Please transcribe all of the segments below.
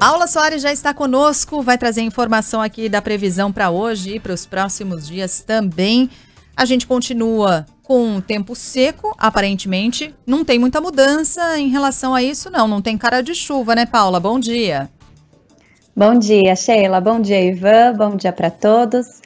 Aula Soares já está conosco, vai trazer informação aqui da previsão para hoje e para os próximos dias também. A gente continua com tempo seco, aparentemente. Não tem muita mudança em relação a isso, não. Não tem cara de chuva, né, Paula? Bom dia. Bom dia, Sheila. Bom dia, Ivan. Bom dia para todos.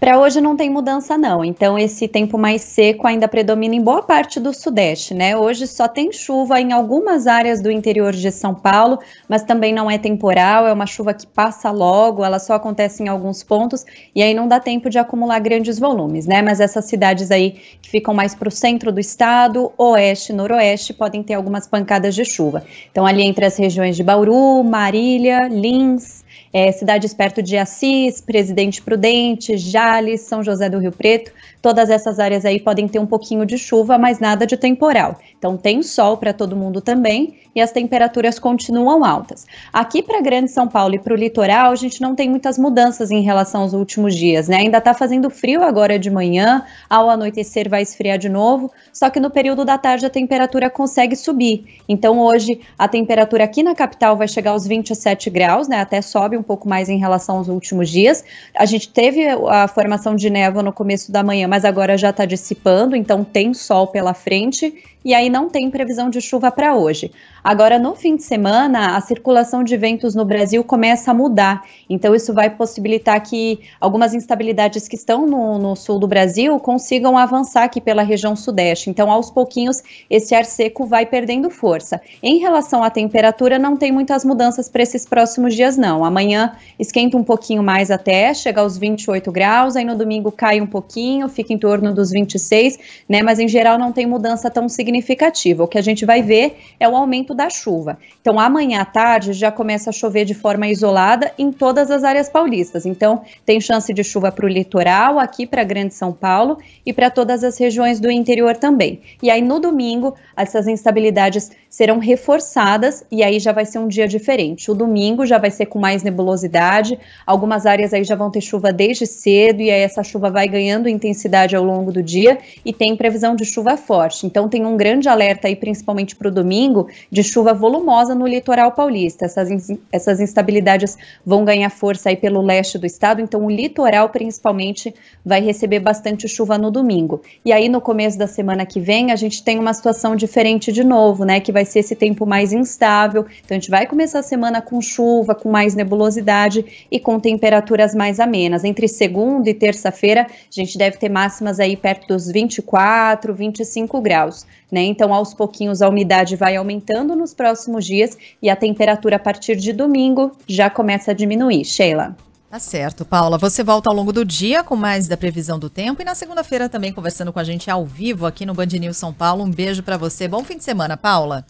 Para hoje não tem mudança não, então esse tempo mais seco ainda predomina em boa parte do sudeste, né? Hoje só tem chuva em algumas áreas do interior de São Paulo, mas também não é temporal, é uma chuva que passa logo, ela só acontece em alguns pontos e aí não dá tempo de acumular grandes volumes, né? Mas essas cidades aí que ficam mais para o centro do estado, oeste, noroeste, podem ter algumas pancadas de chuva. Então ali entre as regiões de Bauru, Marília, Lins, é, cidades perto de Assis, Presidente Prudente, Jales, São José do Rio Preto, todas essas áreas aí podem ter um pouquinho de chuva, mas nada de temporal. Então tem sol para todo mundo também e as temperaturas continuam altas. Aqui para Grande São Paulo e para o litoral, a gente não tem muitas mudanças em relação aos últimos dias, né? Ainda está fazendo frio agora de manhã, ao anoitecer vai esfriar de novo, só que no período da tarde a temperatura consegue subir. Então hoje a temperatura aqui na capital vai chegar aos 27 graus, né? Até sobe sobe um pouco mais em relação aos últimos dias. A gente teve a formação de névoa no começo da manhã, mas agora já está dissipando, então tem sol pela frente e aí não tem previsão de chuva para hoje. Agora, no fim de semana, a circulação de ventos no Brasil começa a mudar, então isso vai possibilitar que algumas instabilidades que estão no, no sul do Brasil consigam avançar aqui pela região sudeste. Então, aos pouquinhos, esse ar seco vai perdendo força. Em relação à temperatura, não tem muitas mudanças para esses próximos dias, não. Amanhã esquenta um pouquinho mais até, chega aos 28 graus, aí no domingo cai um pouquinho, fica em torno dos 26, né? Mas em geral não tem mudança tão significativa significativa. O que a gente vai ver é o aumento da chuva. Então, amanhã à tarde já começa a chover de forma isolada em todas as áreas paulistas. Então, tem chance de chuva para o litoral, aqui para Grande São Paulo e para todas as regiões do interior também. E aí, no domingo, essas instabilidades serão reforçadas e aí já vai ser um dia diferente. O domingo já vai ser com mais nebulosidade, algumas áreas aí já vão ter chuva desde cedo e aí essa chuva vai ganhando intensidade ao longo do dia e tem previsão de chuva forte. Então, tem um grande alerta aí, principalmente para o domingo, de chuva volumosa no litoral paulista. Essas, in essas instabilidades vão ganhar força aí pelo leste do estado, então o litoral principalmente vai receber bastante chuva no domingo. E aí no começo da semana que vem a gente tem uma situação diferente de novo, né? Que vai ser esse tempo mais instável. Então a gente vai começar a semana com chuva, com mais nebulosidade e com temperaturas mais amenas. Entre segunda e terça-feira a gente deve ter máximas aí perto dos 24, 25 graus. Né? Então, aos pouquinhos, a umidade vai aumentando nos próximos dias e a temperatura a partir de domingo já começa a diminuir. Sheila. Tá certo, Paula. Você volta ao longo do dia com mais da previsão do tempo e na segunda-feira também conversando com a gente ao vivo aqui no Band News São Paulo. Um beijo para você. Bom fim de semana, Paula.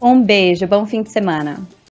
Um beijo, bom fim de semana.